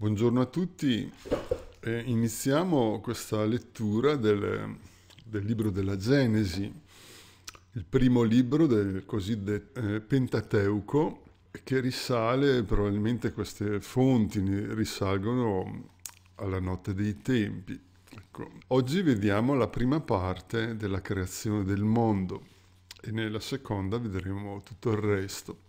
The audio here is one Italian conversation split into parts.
Buongiorno a tutti, eh, iniziamo questa lettura del, del, libro della Genesi, il primo libro del cosiddetto eh, Pentateuco, che risale, probabilmente queste fonti risalgono alla notte dei tempi. Ecco. Oggi vediamo la prima parte della creazione del mondo e nella seconda vedremo tutto il resto.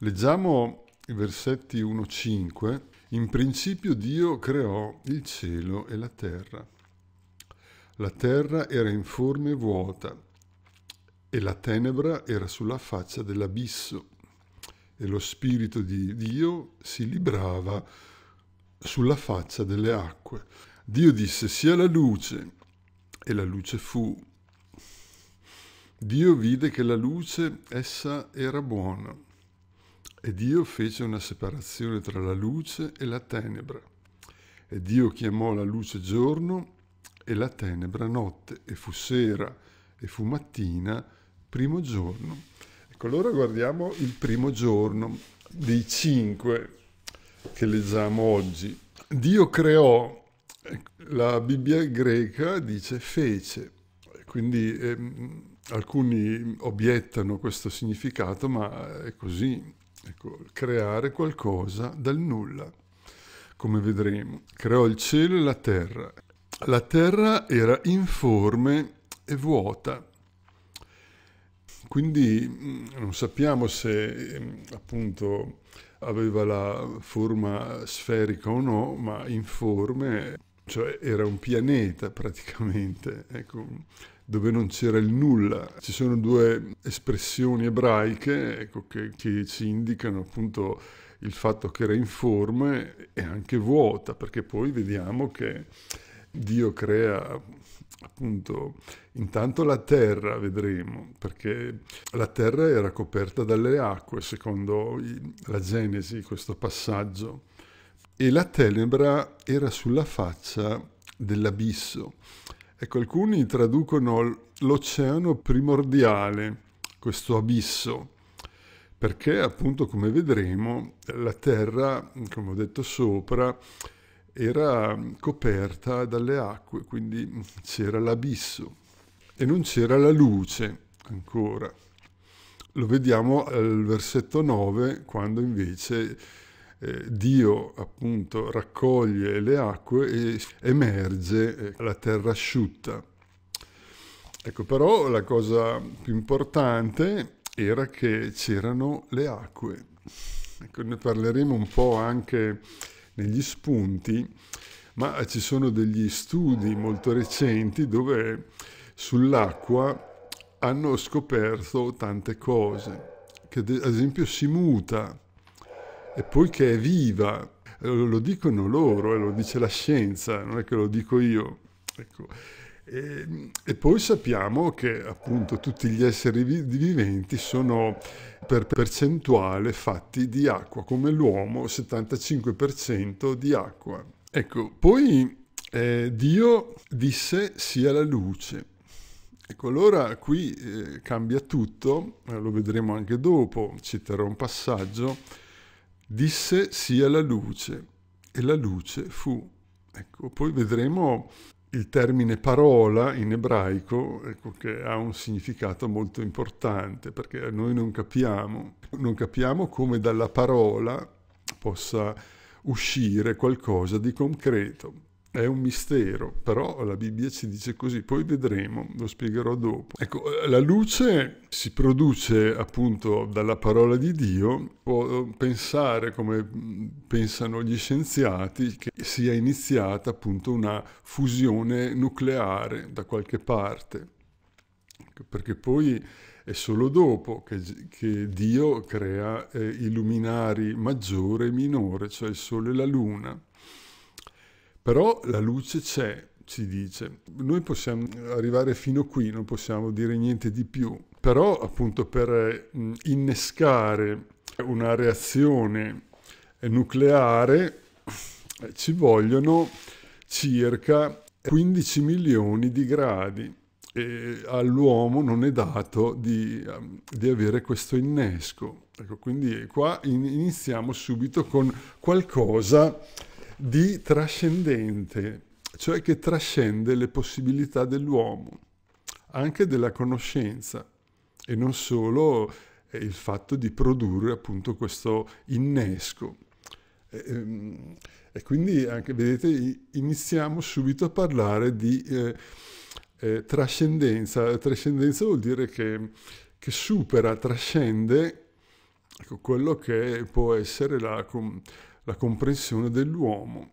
Leggiamo i versetti 1-5 in principio Dio creò il cielo e la terra. La terra era informe e vuota, e la tenebra era sulla faccia dell'abisso, e lo Spirito di Dio si librava sulla faccia delle acque. Dio disse sia la luce, e la luce fu. Dio vide che la luce, essa era buona e Dio fece una separazione tra la luce e la tenebra. E Dio chiamò la luce giorno e la tenebra notte, e fu sera e fu mattina, primo giorno. Ecco, allora guardiamo il primo giorno dei cinque che leggiamo oggi. Dio creò, ecco, la Bibbia greca dice fece, quindi eh, alcuni obiettano questo significato, ma è così, Ecco, creare qualcosa dal nulla, come vedremo. Creò il cielo e la terra. La terra era informe e vuota. Quindi mm, non sappiamo se mm, appunto aveva la forma sferica o no, ma informe, cioè era un pianeta praticamente, ecco, dove non c'era il nulla. Ci sono due espressioni ebraiche ecco, che, che ci indicano appunto il fatto che era informe e anche vuota, perché poi vediamo che Dio crea appunto intanto la terra, vedremo, perché la terra era coperta dalle acque, secondo la Genesi, questo passaggio, e la tenebra era sulla faccia dell'abisso. Ecco, alcuni traducono l'oceano primordiale, questo abisso, perché appunto come vedremo la terra, come ho detto sopra, era coperta dalle acque, quindi c'era l'abisso e non c'era la luce ancora. Lo vediamo al versetto 9 quando invece eh, Dio appunto raccoglie le acque e emerge eh, la terra asciutta. Ecco, però la cosa più importante era che c'erano le acque. Ecco, ne parleremo un po' anche negli spunti, ma ci sono degli studi molto recenti dove sull'acqua hanno scoperto tante cose, che ad esempio si muta e poiché è viva, lo dicono loro e eh, lo dice la scienza, non è che lo dico io. Ecco. E, e, poi sappiamo che appunto tutti gli esseri viventi sono per percentuale fatti di acqua, come l'uomo 75% di acqua. Ecco, poi eh, Dio disse sia la luce. Ecco, allora qui eh, cambia tutto, eh, lo vedremo anche dopo, citerò un passaggio disse sia la luce e la luce fu. Ecco, poi vedremo il termine parola in ebraico ecco, che ha un significato molto importante perché noi non capiamo, non capiamo come dalla parola possa uscire qualcosa di concreto. È un mistero, però la Bibbia ci dice così, poi vedremo, lo spiegherò dopo. Ecco, la luce si produce appunto dalla parola di Dio, può eh, pensare come mm, pensano gli scienziati che sia iniziata appunto una fusione nucleare da qualche parte, perché poi è solo dopo che, che Dio crea eh, i luminari maggiore e minore, cioè il Sole e la Luna però la luce c'è, ci dice. Noi possiamo arrivare fino qui, non possiamo dire niente di più, però appunto per innescare una reazione nucleare ci vogliono circa 15 milioni di gradi e all'uomo non è dato di, ehm, di avere questo innesco. Ecco, quindi qua iniziamo subito con qualcosa di trascendente, cioè che trascende le possibilità dell'uomo, anche della conoscenza, e non solo eh, il fatto di produrre appunto questo innesco. E, ehm, e quindi, anche, vedete, iniziamo subito a parlare di eh, eh, trascendenza. Trascendenza vuol dire che, che supera, trascende ecco, quello che può essere la, la comprensione dell'uomo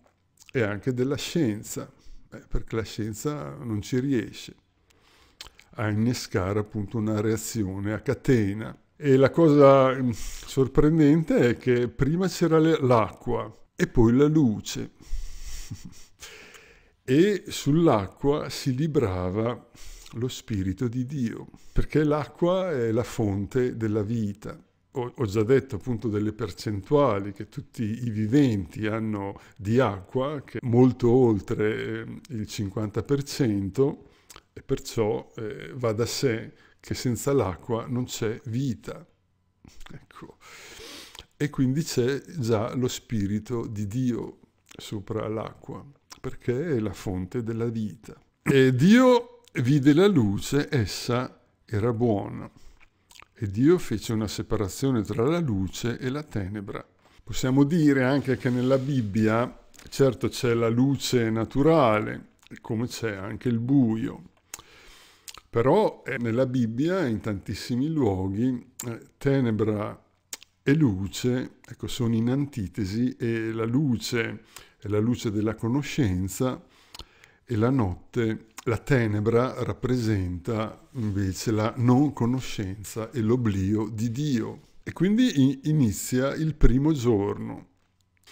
e anche della scienza, Beh, perché la scienza non ci riesce a innescare appunto una reazione a catena. E la cosa mm, sorprendente è che prima c'era l'acqua e poi la luce. e sull'acqua si librava lo Spirito di Dio, perché l'acqua è la fonte della vita ho, ho già detto appunto delle percentuali che tutti i viventi hanno di acqua, che è molto oltre ehm, il 50%, e perciò eh, va da sé che senza l'acqua non c'è vita. Ecco. E quindi c'è già lo spirito di Dio sopra l'acqua, perché è la fonte della vita. E Dio vide la luce, essa era buona e Dio fece una separazione tra la luce e la tenebra. Possiamo dire anche che nella Bibbia certo c'è la luce naturale, come c'è anche il buio. Però eh, nella Bibbia, in tantissimi luoghi, eh, tenebra e luce ecco, sono in antitesi e la luce è la luce della conoscenza e la notte è la tenebra rappresenta invece la non conoscenza e l'oblio di Dio. E quindi inizia il primo giorno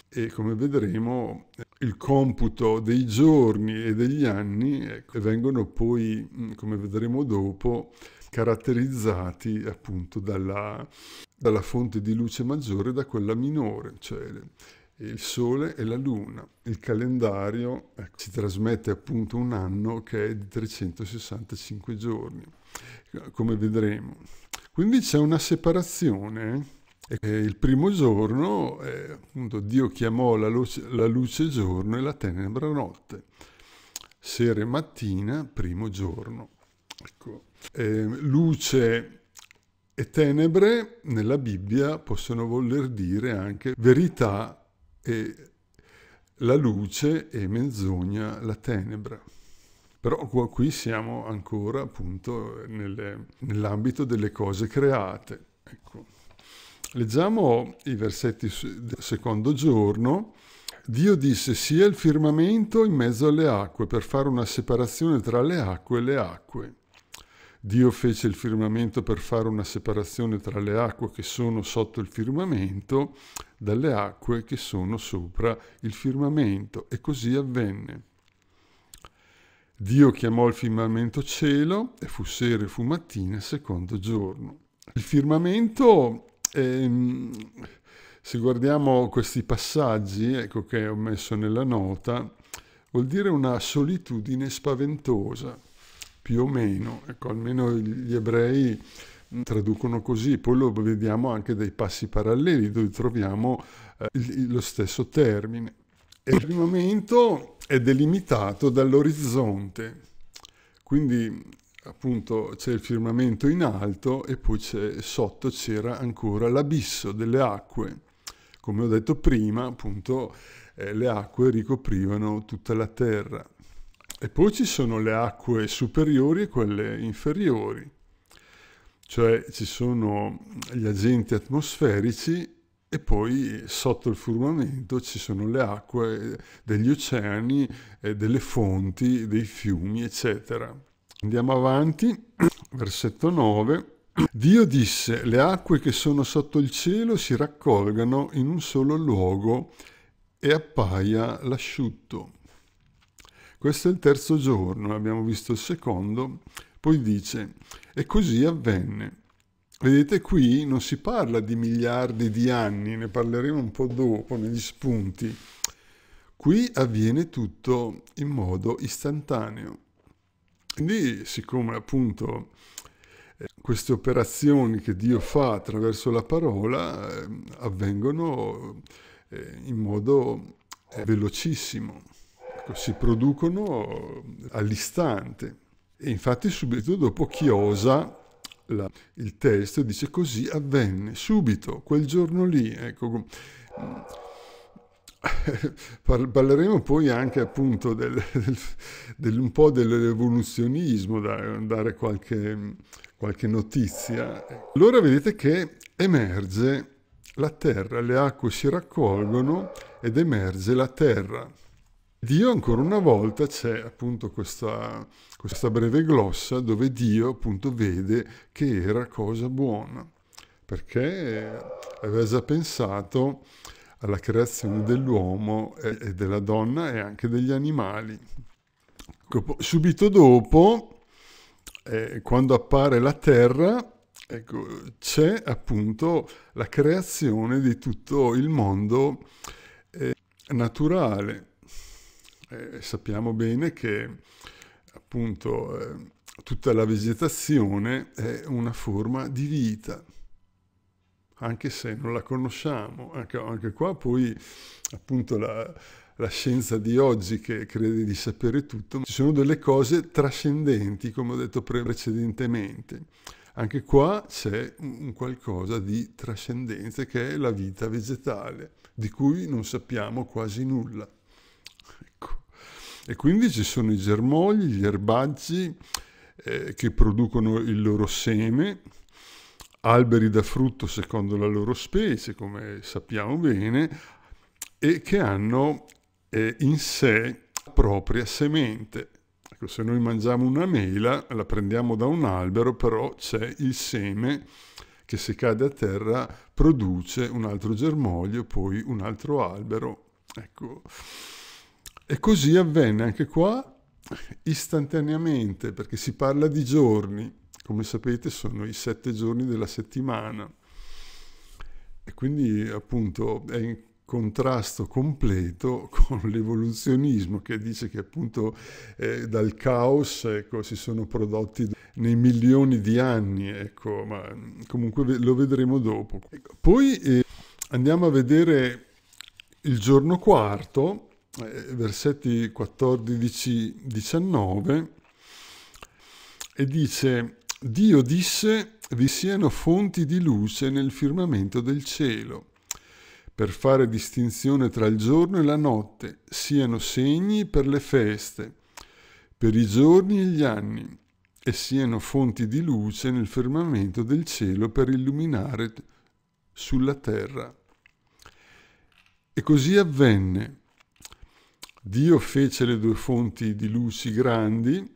e come vedremo il computo dei giorni e degli anni ecco, vengono poi, mm, come vedremo dopo, caratterizzati appunto dalla, dalla fonte di luce maggiore e da quella minore, cioè il Sole e la Luna. Il calendario ecco, ci trasmette appunto un anno che è di 365 giorni, come vedremo. Quindi c'è una separazione. E il primo giorno, eh, appunto, Dio chiamò la luce, la luce giorno e la tenebra notte. Sera e mattina, primo giorno. Ecco. Eh, luce e tenebre nella Bibbia possono voler dire anche verità e la luce e menzogna la tenebra. Però qui siamo ancora appunto nelle, nell'ambito delle cose create. Ecco. Leggiamo i versetti del secondo giorno. Dio disse sia il firmamento in mezzo alle acque per fare una separazione tra le acque e le acque Dio fece il firmamento per fare una separazione tra le acque che sono sotto il firmamento dalle acque che sono sopra il firmamento e così avvenne. Dio chiamò il firmamento cielo e fu sera e fu mattina secondo giorno. Il firmamento, ehm, se guardiamo questi passaggi, ecco che ho messo nella nota, vuol dire una solitudine spaventosa più o meno, ecco, almeno gli ebrei traducono così, poi lo vediamo anche dai passi paralleli dove troviamo eh, lo stesso termine. E il firmamento è delimitato dall'orizzonte, quindi appunto c'è il firmamento in alto e poi sotto c'era ancora l'abisso delle acque. Come ho detto prima, appunto eh, le acque ricoprivano tutta la terra. E poi ci sono le acque superiori e quelle inferiori, cioè ci sono gli agenti atmosferici e poi sotto il firmamento ci sono le acque degli oceani, delle fonti, dei fiumi, eccetera. Andiamo avanti, versetto 9. Dio disse, le acque che sono sotto il cielo si raccolgano in un solo luogo e appaia l'asciutto. Questo è il terzo giorno, abbiamo visto il secondo, poi dice, e così avvenne. Vedete qui non si parla di miliardi di anni, ne parleremo un po' dopo negli spunti. Qui avviene tutto in modo istantaneo. Quindi siccome appunto eh, queste operazioni che Dio fa attraverso la parola eh, avvengono eh, in modo velocissimo ecco, si producono all'istante. E infatti subito dopo chi osa la, il testo dice così avvenne, subito, quel giorno lì. Ecco. Parleremo poi anche appunto del, del, del, un po' dell'evoluzionismo, da, dare qualche, qualche notizia. Allora vedete che emerge la terra, le acque si raccolgono ed emerge la terra. Dio ancora una volta c'è appunto questa, questa breve glossa dove Dio appunto vede che era cosa buona, perché aveva già pensato alla creazione dell'uomo e della donna e anche degli animali. Subito dopo, eh, quando appare la terra, ecco, c'è appunto la creazione di tutto il mondo eh, naturale eh, sappiamo bene che appunto eh, tutta la vegetazione è una forma di vita, anche se non la conosciamo. Anche, anche qua poi appunto la, la scienza di oggi che crede di sapere tutto, ci sono delle cose trascendenti, come ho detto precedentemente. Anche qua c'è un qualcosa di trascendente che è la vita vegetale, di cui non sappiamo quasi nulla. Ecco. E quindi ci sono i germogli, gli erbaggi eh, che producono il loro seme, alberi da frutto secondo la loro specie, come sappiamo bene, e che hanno eh, in sé propria semente. Ecco, se noi mangiamo una mela, la prendiamo da un albero, però c'è il seme che se cade a terra produce un altro germoglio, poi un altro albero. Ecco. E così avvenne anche qua istantaneamente, perché si parla di giorni, come sapete sono i sette giorni della settimana. E quindi appunto è in contrasto completo con l'evoluzionismo che dice che appunto eh, dal caos ecco, si sono prodotti nei milioni di anni, ecco, ma comunque lo vedremo dopo. Ecco, poi eh, andiamo a vedere il giorno quarto eh, versetti 14-19 e dice Dio disse vi siano fonti di luce nel firmamento del cielo per fare distinzione tra il giorno e la notte, siano segni per le feste, per i giorni e gli anni, e siano fonti di luce nel firmamento del cielo per illuminare sulla terra. E così avvenne Dio fece le due fonti di luci grandi,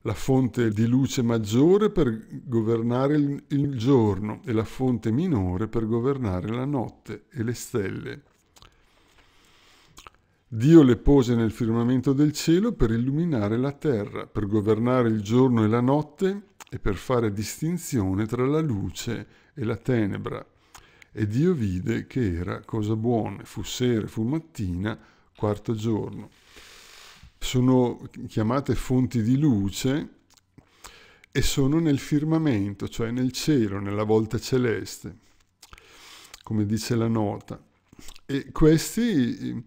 la fonte di luce maggiore per governare il giorno e la fonte minore per governare la notte e le stelle. Dio le pose nel firmamento del cielo per illuminare la terra, per governare il giorno e la notte e per fare distinzione tra la luce e la tenebra. E Dio vide che era cosa buona, fu sera, fu mattina, quarto giorno. Sono chiamate fonti di luce e sono nel firmamento, cioè nel cielo, nella volta celeste, come dice la nota. E questi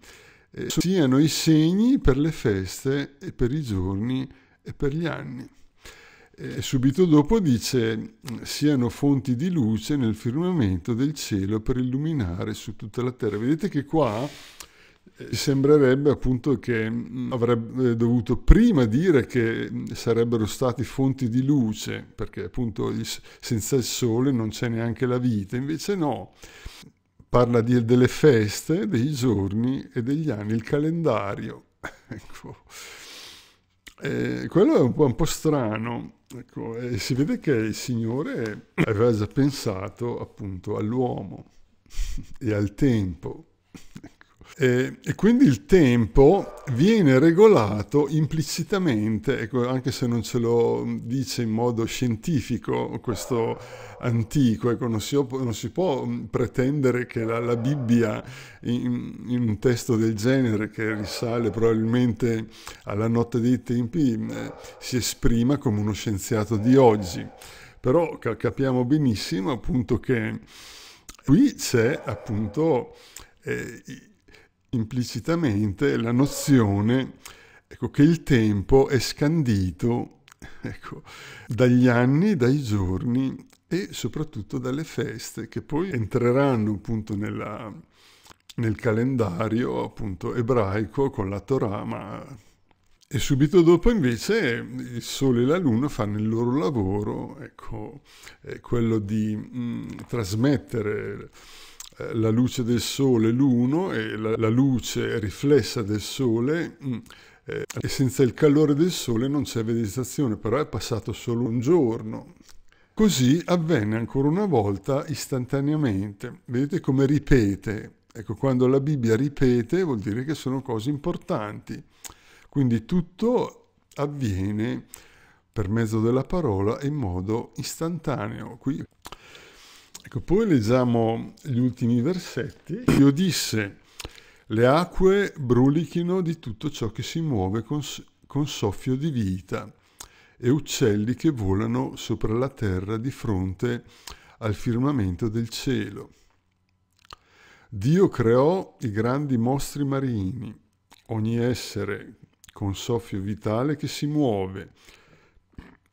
eh, siano i segni per le feste e per i giorni e per gli anni. E subito dopo dice siano fonti di luce nel firmamento del cielo per illuminare su tutta la terra. Vedete che qua sembrerebbe appunto che mm, avrebbe dovuto prima dire che sarebbero stati fonti di luce, perché appunto senza il sole non c'è neanche la vita, invece no. Parla di, delle feste, dei giorni e degli anni, il calendario. ecco. Eh, quello è un po', un po strano, ecco. eh, si vede che il Signore aveva già pensato appunto all'uomo e al tempo. E, eh, e, quindi il tempo viene regolato implicitamente, ecco, anche se non ce lo dice in modo scientifico questo antico, ecco, non, si, non, si, può mm, pretendere che la, la Bibbia in, in, un testo del genere che risale probabilmente alla notte dei tempi eh, si esprima come uno scienziato di oggi. Però ca- capiamo benissimo appunto che qui c'è appunto eh, implicitamente la nozione ecco, che il tempo è scandito ecco, dagli anni, dai giorni e soprattutto dalle feste che poi entreranno appunto nella, nel calendario appunto ebraico con la Torah, ma... E subito dopo invece il Sole e la Luna fanno il loro lavoro, ecco, quello di mh, trasmettere eh, la luce del sole l'uno e la, la luce riflessa del sole mh, mm, eh, e senza il calore del sole non c'è vegetazione, però è passato solo un giorno. Così avvenne ancora una volta istantaneamente. Vedete come ripete. Ecco, quando la Bibbia ripete vuol dire che sono cose importanti. Quindi tutto avviene per mezzo della parola in modo istantaneo. Qui Ecco, poi leggiamo gli ultimi versetti. Dio disse, le acque brulichino di tutto ciò che si muove con, con soffio di vita e uccelli che volano sopra la terra di fronte al firmamento del cielo. Dio creò i grandi mostri marini, ogni essere con soffio vitale che si muove,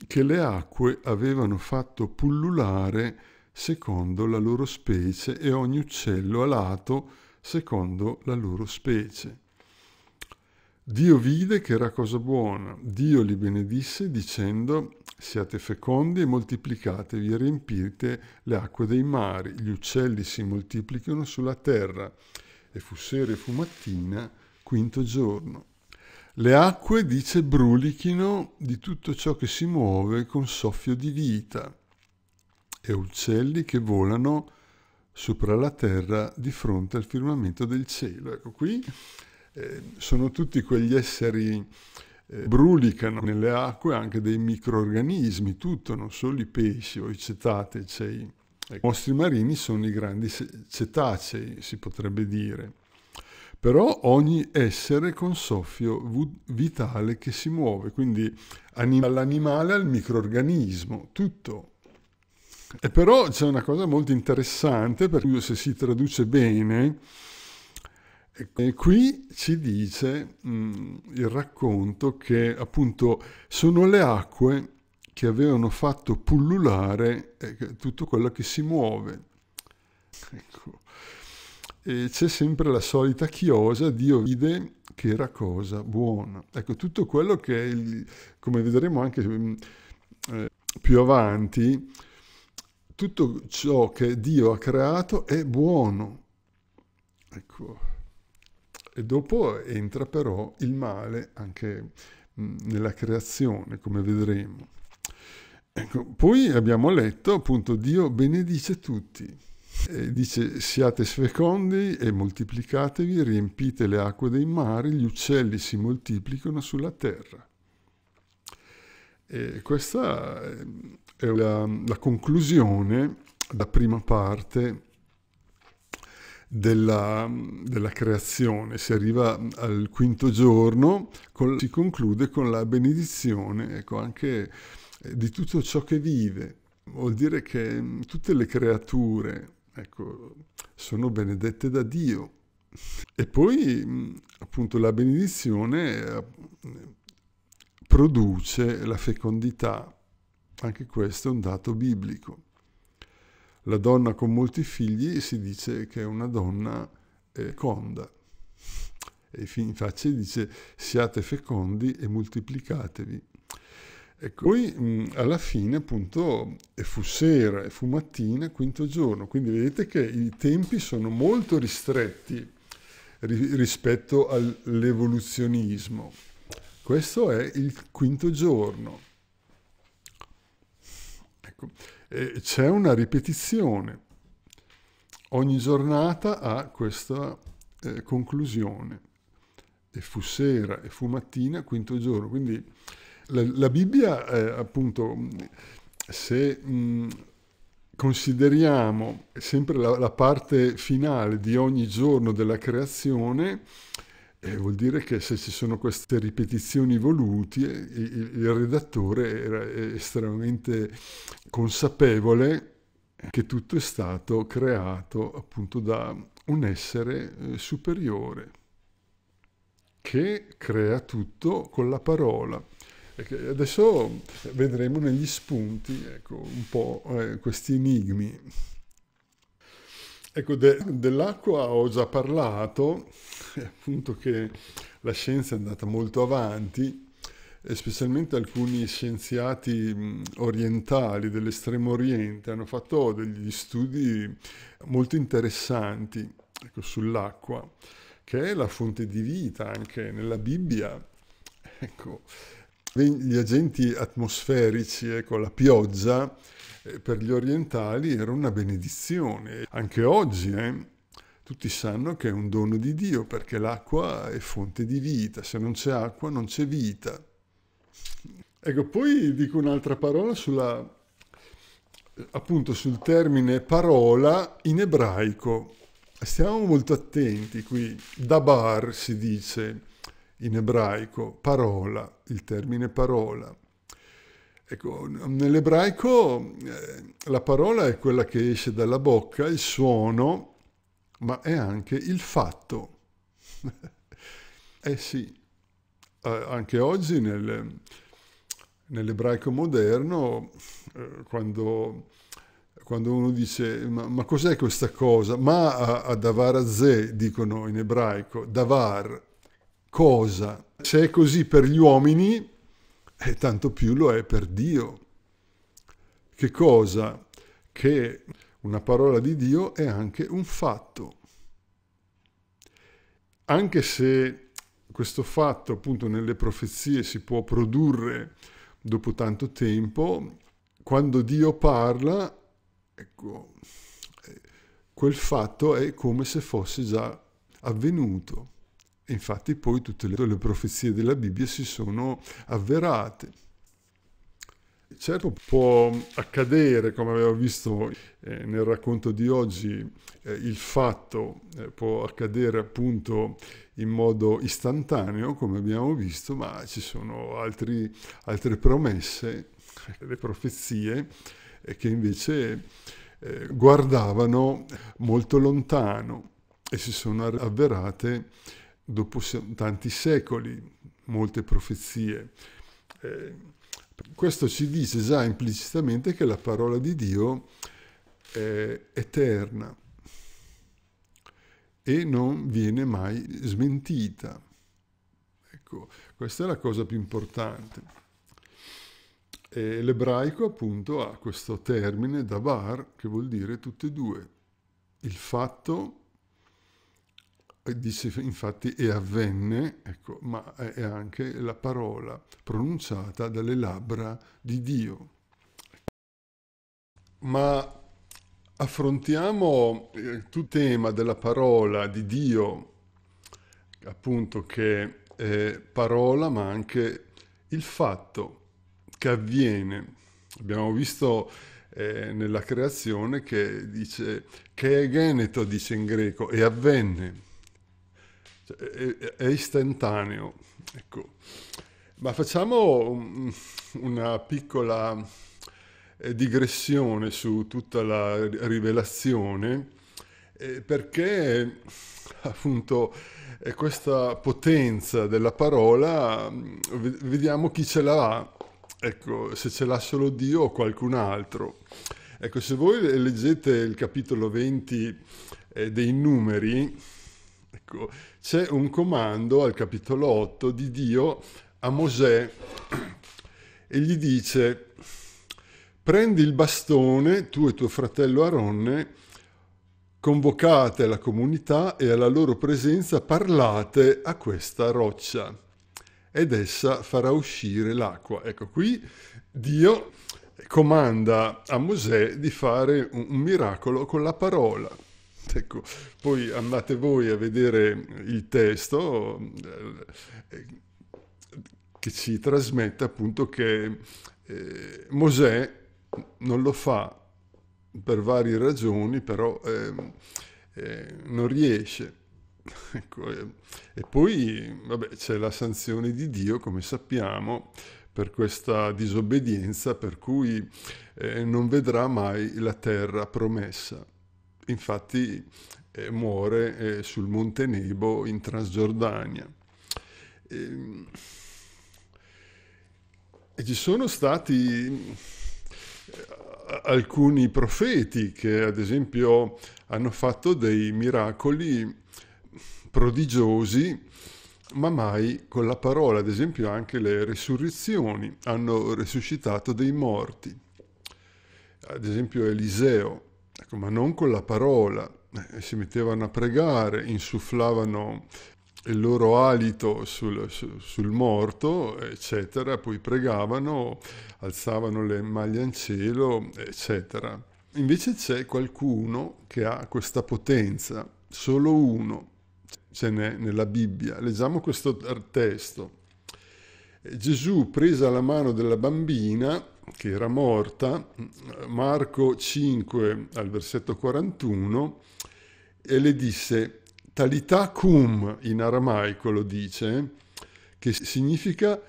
che le acque avevano fatto pullulare secondo la loro specie e ogni uccello alato secondo la loro specie. Dio vide che era cosa buona, Dio li benedisse dicendo siate fecondi e moltiplicatevi e riempite le acque dei mari, gli uccelli si moltiplicano sulla terra. E fu sera e fu mattina, quinto giorno. Le acque, dice, brulichino di tutto ciò che si muove con soffio di vita e uccelli che volano sopra la terra di fronte al firmamento del cielo. Ecco, qui eh, sono tutti quegli esseri eh, brulicano nelle acque anche dei microorganismi, tutto, non solo i pesci o i cetatecei. Cioè ecco, I mostri marini sono i grandi cetacei, si potrebbe dire. Però ogni essere con soffio vitale che si muove, quindi all'animale al microorganismo, tutto. E però c'è una cosa molto interessante, per cui se si traduce bene, e qui ci dice mh, mm, il racconto che appunto sono le acque che avevano fatto pullulare eh, tutto quello che si muove. Ecco. E c'è sempre la solita chiosa, Dio vide che era cosa buona. Ecco, tutto quello che, il, come vedremo anche mm, eh, più avanti, tutto ciò che Dio ha creato è buono. Ecco. E dopo entra però il male anche mm, nella creazione, come vedremo. Ecco. Poi abbiamo letto appunto Dio benedice tutti. E dice siate fecondi e moltiplicatevi, riempite le acque dei mari, gli uccelli si moltiplicano sulla terra. E questa ehm, la, la conclusione, la prima parte della, della, creazione. Si arriva al quinto giorno, con, si conclude con la benedizione ecco, anche eh, di tutto ciò che vive. Vuol dire che mm, tutte le creature ecco, sono benedette da Dio. E poi mm, appunto la benedizione eh, produce la fecondità, anche questo è un dato biblico. La donna con molti figli si dice che è una donna eh, conda. E dice siate fecondi e moltiplicatevi. E ecco, poi alla fine appunto eh, fu sera e fu mattina, quinto giorno, quindi vedete che i tempi sono molto ristretti rispetto all'evoluzionismo. Questo è il quinto giorno. Ecco. c'è una ripetizione. Ogni giornata ha questa eh, conclusione. E fu sera e fu mattina, quinto giorno. Quindi la, la Bibbia, eh, appunto, se mh, mm, consideriamo sempre la, la parte finale di ogni giorno della creazione, e eh, vuol dire che se ci sono queste ripetizioni volute, il redattore era estremamente consapevole che tutto è stato creato appunto da un essere eh, superiore che crea tutto con la parola. Adesso vedremo negli spunti ecco, un po' eh, questi enigmi. Ecco, de, dell'acqua ho già parlato, appunto che la scienza è andata molto avanti specialmente alcuni scienziati orientali dell'estremo oriente hanno fatto degli studi molto interessanti ecco, sull'acqua, che è la fonte di vita anche nella Bibbia. Ecco, gli agenti atmosferici, ecco, la pioggia eh, per gli orientali era una benedizione. Anche oggi, eh, tutti sanno che è un dono di Dio perché l'acqua è fonte di vita, se non c'è acqua non c'è vita. Ecco, poi dico un'altra parola sulla, appunto sul termine parola in ebraico. Stiamo molto attenti qui. Dabar si dice in ebraico, parola, il termine parola. Ecco, nell'ebraico eh, la parola è quella che esce dalla bocca, il suono ma è anche il fatto. eh sì, eh, anche oggi nel, nell'ebraico moderno, eh, quando, quando, uno dice ma, ma, cos'è questa cosa? Ma a, a davar a ze, dicono in ebraico, davar, cosa? Se è così per gli uomini, eh, tanto più lo è per Dio. Che cosa? Che una parola di Dio è anche un fatto. Anche se questo fatto appunto nelle profezie si può produrre dopo tanto tempo, quando Dio parla, ecco, quel fatto è come se fosse già avvenuto. infatti poi tutte le, le profezie della Bibbia si sono avverate. Certo può accadere, come abbiamo visto eh, nel racconto di oggi, eh, il fatto eh, può accadere appunto in modo istantaneo, come abbiamo visto, ma ci sono altri, altre promesse, eh, le profezie, eh, che invece eh, guardavano molto lontano e si sono avverate dopo tanti secoli, molte profezie questo ci dice già implicitamente che la parola di Dio è eterna e non viene mai smentita. Ecco, questa è la cosa più importante. E l'ebraico appunto ha questo termine davar che vuol dire tutte e due, il fatto è dice infatti e avvenne, ecco, ma è anche la parola pronunciata dalle labbra di Dio. Ma affrontiamo il eh, tema della parola di Dio, appunto che è parola, ma anche il fatto che avviene. Abbiamo visto eh, nella creazione che dice che è geneto, dice in greco, e avvenne cioè, è, è, istantaneo. Ecco. Ma facciamo una piccola eh, digressione su tutta la rivelazione, eh, perché appunto eh, questa potenza della parola, mm, vediamo chi ce l'ha, ecco, se ce l'ha solo Dio o qualcun altro. Ecco, se voi leggete il capitolo 20 eh, dei numeri, ecco, c'è un comando al capitolo 8 di Dio a Mosè e gli dice prendi il bastone, tu e tuo fratello Aronne, convocate la comunità e alla loro presenza parlate a questa roccia ed essa farà uscire l'acqua. Ecco qui Dio comanda a Mosè di fare un miracolo con la parola. Ecco, poi andate voi a vedere il testo eh, che ci trasmette appunto che eh, Mosè non lo fa per varie ragioni, però eh, eh, non riesce. Ecco, eh, e poi vabbè, c'è la sanzione di Dio, come sappiamo, per questa disobbedienza, per cui eh, non vedrà mai la terra promessa infatti eh, muore eh, sul Monte Nebo in Transgiordania. E, ehm, e ci sono stati eh, alcuni profeti che ad esempio hanno fatto dei miracoli prodigiosi ma mai con la parola, ad esempio anche le resurrezioni hanno resuscitato dei morti. Ad esempio Eliseo Ecco, ma non con la parola. Eh, si mettevano a pregare, insufflavano il loro alito sul, sul, sul, morto, eccetera, poi pregavano, alzavano le maglie in cielo, eccetera. Invece c'è qualcuno che ha questa potenza, solo uno, ce n'è nella Bibbia. Leggiamo questo testo. Gesù, presa la mano della bambina, che era morta, Marco 5 al versetto 41, e le disse, Talità cum in aramaico lo dice, che significa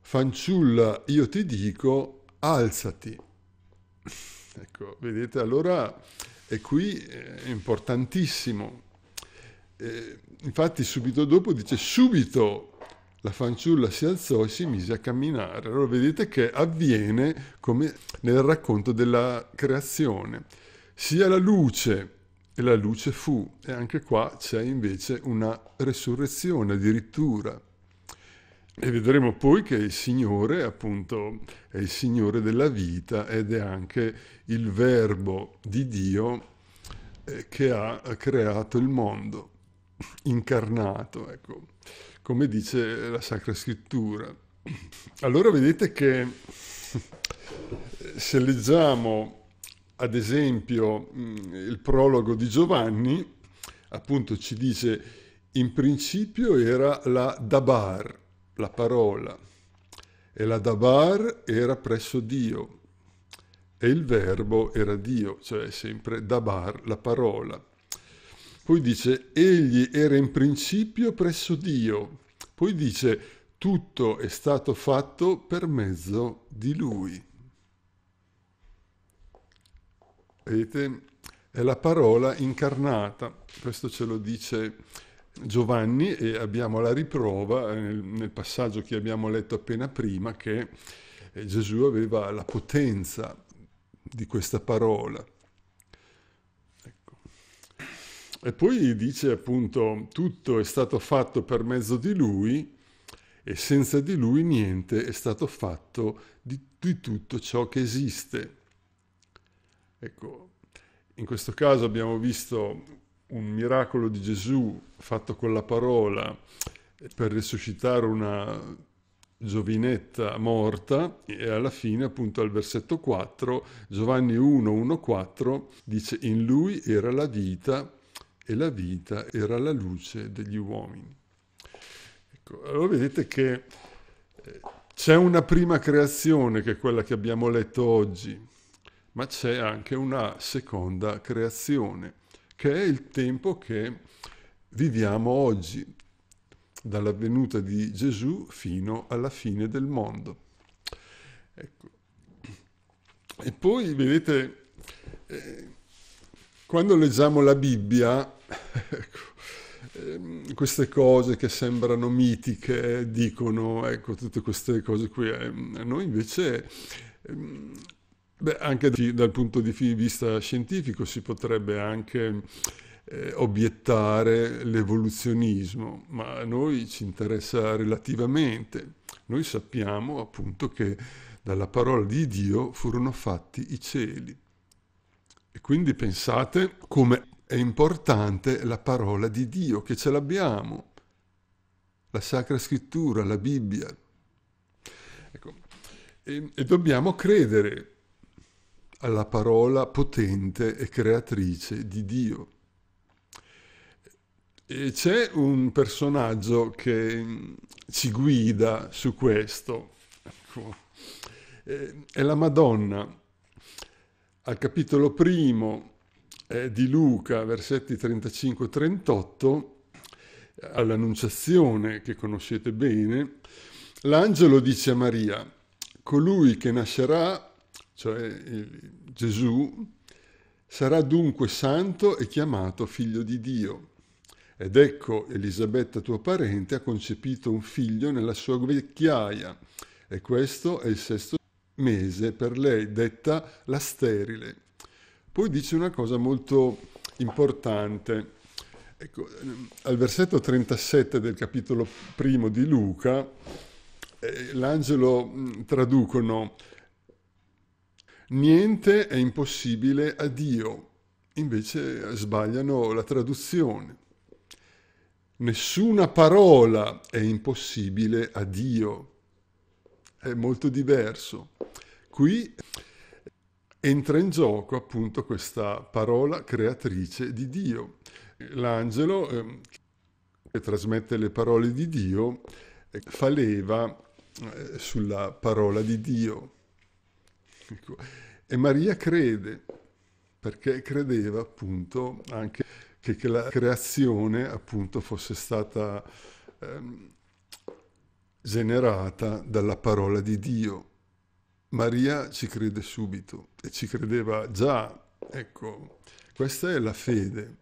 fanciulla, io ti dico, alzati. Ecco, vedete, allora è qui è eh, importantissimo. Eh, infatti subito dopo dice subito la fanciulla si alzò e si mise a camminare. Allora vedete che avviene come nel racconto della creazione. Sia la luce e la luce fu. E anche qua c'è invece una resurrezione addirittura. E vedremo poi che il Signore, appunto, è il Signore della vita ed è anche il Verbo di Dio eh, che ha creato il mondo, incarnato, ecco come dice la Sacra Scrittura. Allora vedete che eh, se leggiamo ad esempio mm, il prologo di Giovanni, appunto ci dice in principio era la Dabar, la parola, e la Dabar era presso Dio, e il verbo era Dio, cioè sempre Dabar, la parola. Poi dice, egli era in principio presso Dio. Poi dice, tutto è stato fatto per mezzo di lui. Vedete? È la parola incarnata. Questo ce lo dice Giovanni e abbiamo la riprova nel, nel passaggio che abbiamo letto appena prima che eh, Gesù aveva la potenza di questa parola. E poi dice appunto tutto è stato fatto per mezzo di lui e senza di lui niente è stato fatto di, di tutto ciò che esiste. Ecco, in questo caso abbiamo visto un miracolo di Gesù fatto con la parola per risuscitare una giovinetta morta e alla fine appunto al versetto 4 Giovanni 1 1 4 dice in lui era la vita e la vita era la luce degli uomini. Ecco, allora vedete che eh, c'è una prima creazione che è quella che abbiamo letto oggi, ma c'è anche una seconda creazione, che è il tempo che viviamo oggi, dall'avvenuta di Gesù fino alla fine del mondo. Ecco. E poi vedete, eh, quando leggiamo la Bibbia, ecco, ehm, queste cose che sembrano mitiche dicono, ecco, tutte queste cose qui. Ehm, noi invece, ehm, beh, anche dal punto di vista scientifico si potrebbe anche eh, obiettare l'evoluzionismo, ma a noi ci interessa relativamente. Noi sappiamo appunto che dalla parola di Dio furono fatti i cieli. E quindi pensate come è importante la parola di Dio, che ce l'abbiamo, la Sacra Scrittura, la Bibbia. Ecco. E, e dobbiamo credere alla parola potente e creatrice di Dio. E c'è un personaggio che ci guida su questo, ecco. Eh, è la Madonna. Al capitolo primo eh, di Luca, versetti 35-38, all'annunciazione che conoscete bene, l'angelo dice a Maria, colui che nascerà, cioè eh, Gesù, sarà dunque santo e chiamato figlio di Dio. Ed ecco Elisabetta tua parente ha concepito un figlio nella sua vecchiaia e questo è il sesto mese per lei detta la sterile poi dice una cosa molto importante. Ecco, al versetto 37 del capitolo primo di Luca, eh, l'angelo mm, traducono niente è impossibile a Dio, invece eh, sbagliano la traduzione. Nessuna parola è impossibile a Dio, è molto diverso. Qui entra in gioco appunto questa parola creatrice di Dio. L'angelo eh, che trasmette le parole di Dio eh, fa leva eh, sulla parola di Dio. Ecco. E Maria crede, perché credeva appunto anche che, che la creazione appunto fosse stata ehm, generata dalla parola di Dio. Maria ci crede subito e ci credeva già. Ecco, questa è la fede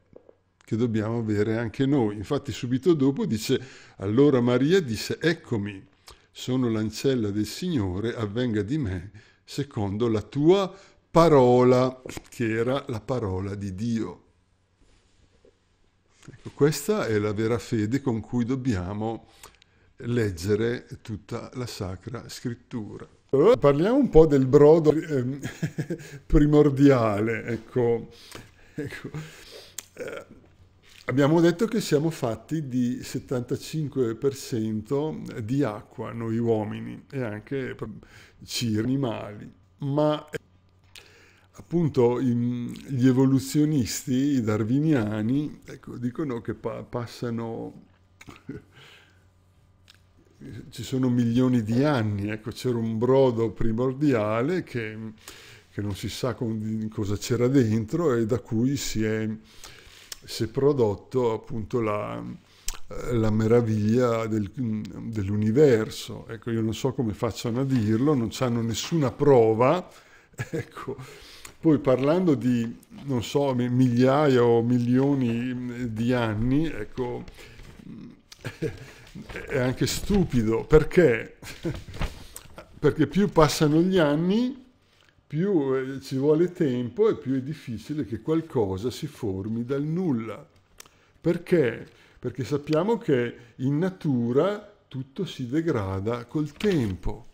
che dobbiamo avere anche noi. Infatti subito dopo dice, allora Maria disse, eccomi, sono l'ancella del Signore, avvenga di me secondo la tua parola, che era la parola di Dio. Ecco, questa è la vera fede con cui dobbiamo leggere tutta la Sacra Scrittura. Allora, eh, parliamo un po' del brodo eh, primordiale, ecco. ecco. Eh, abbiamo detto che siamo fatti di 75% di acqua, noi uomini, e anche ehm, ci animali, ma appunto gli evoluzionisti, i darwiniani, ecco, dicono che pa- passano ci sono milioni di anni, ecco, c'era un brodo primordiale che, che non si sa con, cosa c'era dentro e da cui si è, si è prodotto appunto la, la meraviglia del, dell'universo. Ecco, io non so come facciano a dirlo, non hanno nessuna prova. Ecco. Poi parlando di, non so, migliaia o milioni di anni, ecco, è anche stupido perché, perché più passano gli anni, più eh, ci vuole tempo e più è difficile che qualcosa si formi dal nulla. Perché? Perché sappiamo che in natura tutto si degrada col tempo.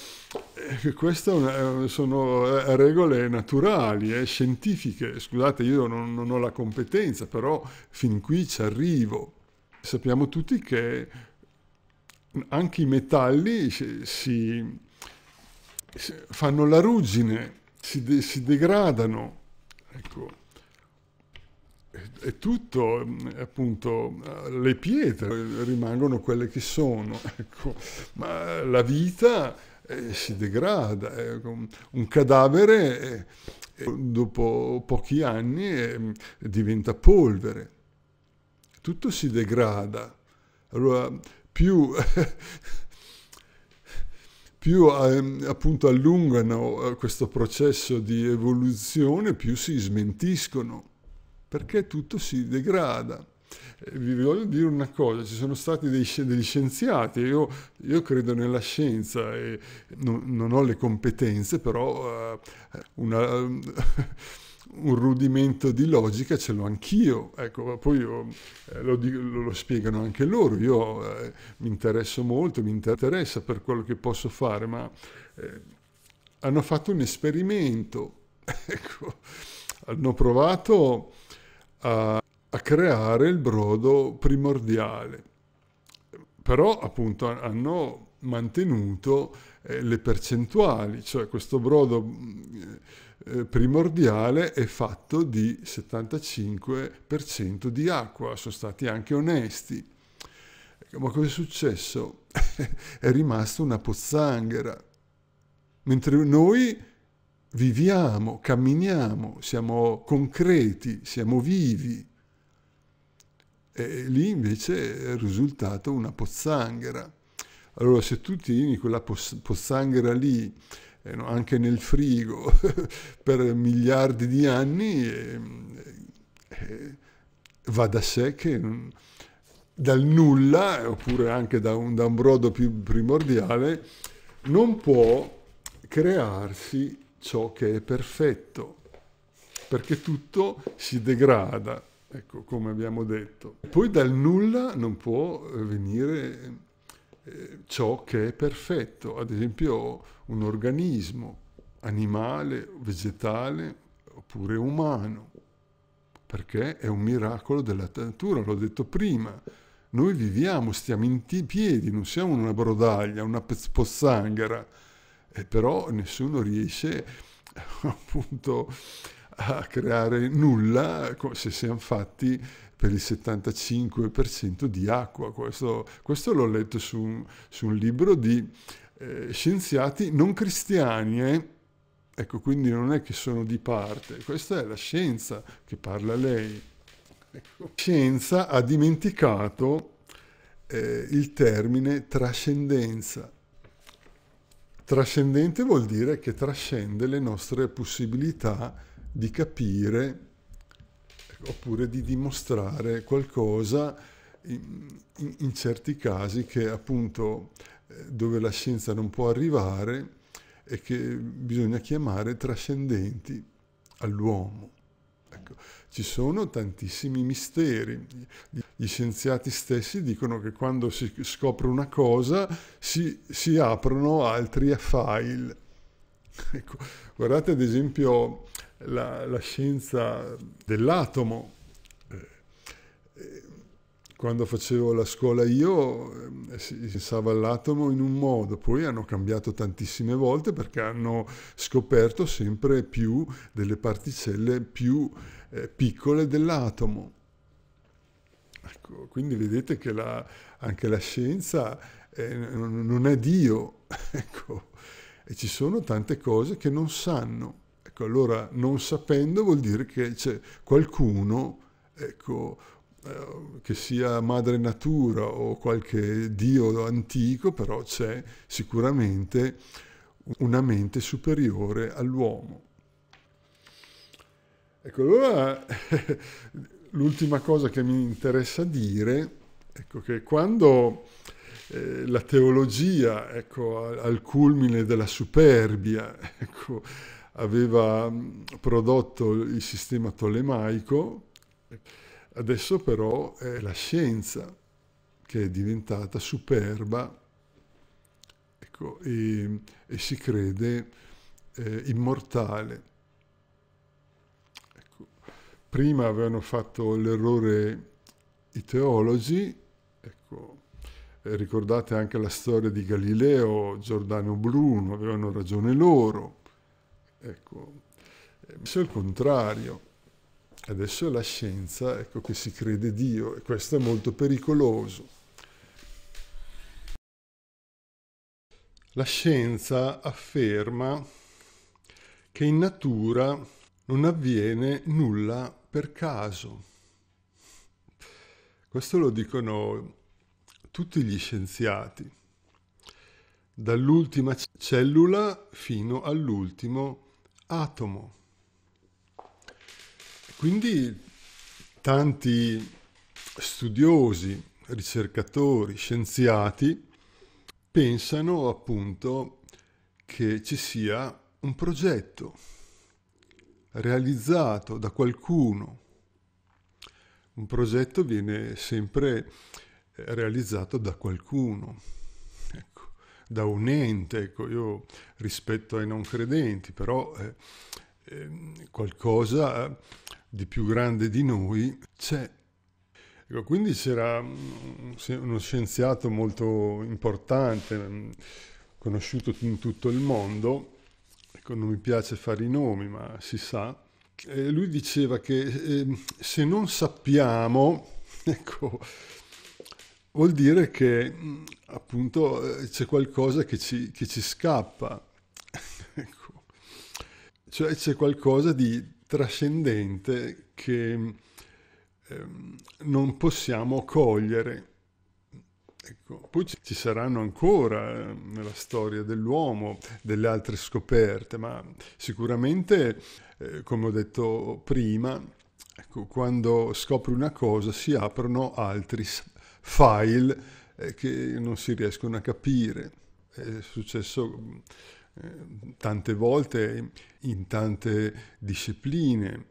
Ecco, eh, queste eh, sono regole naturali, eh, scientifiche. Scusate, io non, non ho la competenza, però fin qui ci arrivo sappiamo tutti che anche i metalli si, si, fanno la ruggine, si, de, si degradano. Ecco. E tutto, appunto, le pietre rimangono quelle che sono, ecco. ma la vita eh, si degrada. Ecco. Un cadavere eh, dopo pochi anni eh, diventa polvere tutto si degrada. Allora, più, più ehm, appunto allungano eh, questo processo di evoluzione, più si smentiscono, perché tutto si degrada. Eh, vi voglio dire una cosa, ci sono stati dei, degli scienziati, io, io, credo nella scienza e non, non ho le competenze, però uh, una, un rudimento di logica ce l'ho anch'io, ecco, poi io, eh, lo, lo, spiegano anche loro, io eh, mi interesso molto, mi interessa per quello che posso fare, ma eh, hanno fatto un esperimento, ecco, hanno provato a, a creare il brodo primordiale, però appunto hanno mantenuto eh, le percentuali, cioè questo brodo mm, eh, primordiale è fatto di 75% di acqua, sono stati anche onesti. Eh, ma cosa è successo? è rimasta una pozzanghera. Mentre noi viviamo, camminiamo, siamo concreti, siamo vivi. E lì invece è risultato una pozzanghera. Allora se tu tieni quella pozzanghera lì eh, no, anche nel frigo per miliardi di anni, eh, eh, va da sé che dal nulla, eh, oppure anche da un, da un brodo più primordiale, non può crearsi ciò che è perfetto, perché tutto si degrada, ecco, come abbiamo detto. Poi dal nulla non può eh, venire ciò che è perfetto, ad esempio un organismo animale, vegetale oppure umano, perché è un miracolo della natura, l'ho detto prima. Noi viviamo, stiamo in piedi, non siamo una brodaglia, una pozzanghera, e però nessuno riesce appunto a creare nulla se siamo fatti per il 75% di acqua. Questo, questo l'ho letto su un, su un libro di eh, scienziati non cristiani. Eh? Ecco, quindi non è che sono di parte, questa è la scienza che parla lei. Ecco. Scienza ha dimenticato eh, il termine trascendenza. Trascendente vuol dire che trascende le nostre possibilità di capire oppure di dimostrare qualcosa in, in, certi casi che appunto eh, dove la scienza non può arrivare e che bisogna chiamare trascendenti all'uomo. Ecco, ci sono tantissimi misteri. Gli scienziati stessi dicono che quando si scopre una cosa si, si aprono altri file. Ecco, guardate ad esempio la, la scienza dell'atomo. Eh, eh, quando facevo la scuola io eh, si pensava all'atomo in un modo, poi hanno cambiato tantissime volte perché hanno scoperto sempre più delle particelle più eh, piccole dell'atomo. Ecco, quindi vedete che la, anche la scienza eh, non è Dio, ecco. e ci sono tante cose che non sanno. Ecco, allora non sapendo vuol dire che c'è qualcuno, ecco, eh, che sia madre natura o qualche dio antico, però c'è sicuramente una mente superiore all'uomo. Ecco, allora l'ultima cosa che mi interessa dire, ecco che quando eh, la teologia, ecco, al culmine della superbia, ecco, aveva mm, prodotto il sistema tolemaico, adesso però è la scienza che è diventata superba ecco, e, e, si crede eh, immortale. Ecco. Prima avevano fatto l'errore i teologi, ecco, eh, ricordate anche la storia di Galileo, Giordano Bruno, avevano ragione loro Ecco, adesso è il contrario, adesso è la scienza ecco, che si crede Dio e questo è molto pericoloso. La scienza afferma che in natura non avviene nulla per caso. Questo lo dicono tutti gli scienziati, dall'ultima cellula fino all'ultimo atomo. Quindi tanti studiosi, ricercatori, scienziati pensano appunto che ci sia un progetto realizzato da qualcuno. Un progetto viene sempre eh, realizzato da qualcuno da un ente, ecco, io rispetto ai non credenti, però eh, ehm, eh, qualcosa di più grande di noi c'è. Ecco, quindi c'era uno scienziato molto importante, mm, conosciuto in tutto il mondo, ecco, non mi piace fare i nomi, ma si sa, eh, lui diceva che ehm, se non sappiamo, ecco, vuol dire che appunto eh, c'è qualcosa che ci, che ci scappa, ecco. cioè c'è qualcosa di trascendente che ehm, non possiamo cogliere. Ecco. Poi ci saranno ancora eh, nella storia dell'uomo delle altre scoperte, ma sicuramente, eh, come ho detto prima, ecco, quando scopri una cosa si aprono altri file eh, che non si riescono a capire. È successo eh, tante volte in tante discipline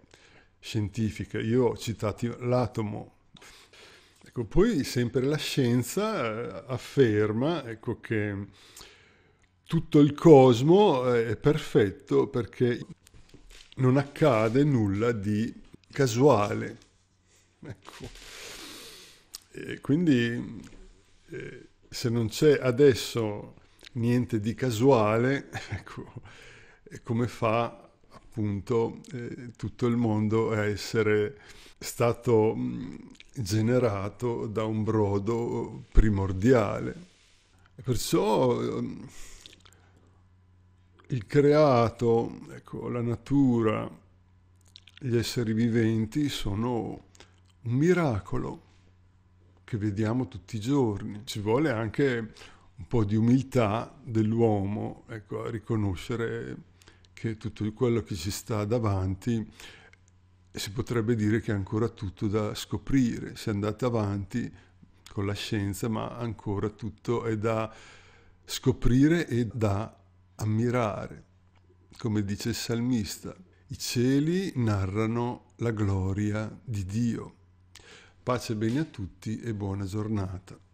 scientifiche. Io ho citato l'atomo. Ecco, poi sempre la scienza eh, afferma ecco, che tutto il cosmo eh, è perfetto perché non accade nulla di casuale. Ecco quindi eh, se non c'è adesso niente di casuale, ecco, come fa appunto eh, tutto il mondo a essere stato generato da un brodo primordiale. Perciò ehm, il creato, ecco, la natura, gli esseri viventi sono un miracolo che vediamo tutti i giorni. Ci vuole anche un po' di umiltà dell'uomo ecco, a riconoscere che tutto quello che ci sta davanti si potrebbe dire che è ancora tutto da scoprire, si è andata avanti con la scienza, ma ancora tutto è da scoprire e da ammirare. Come dice il salmista, i cieli narrano la gloria di Dio. Pace e bene a tutti e buona giornata.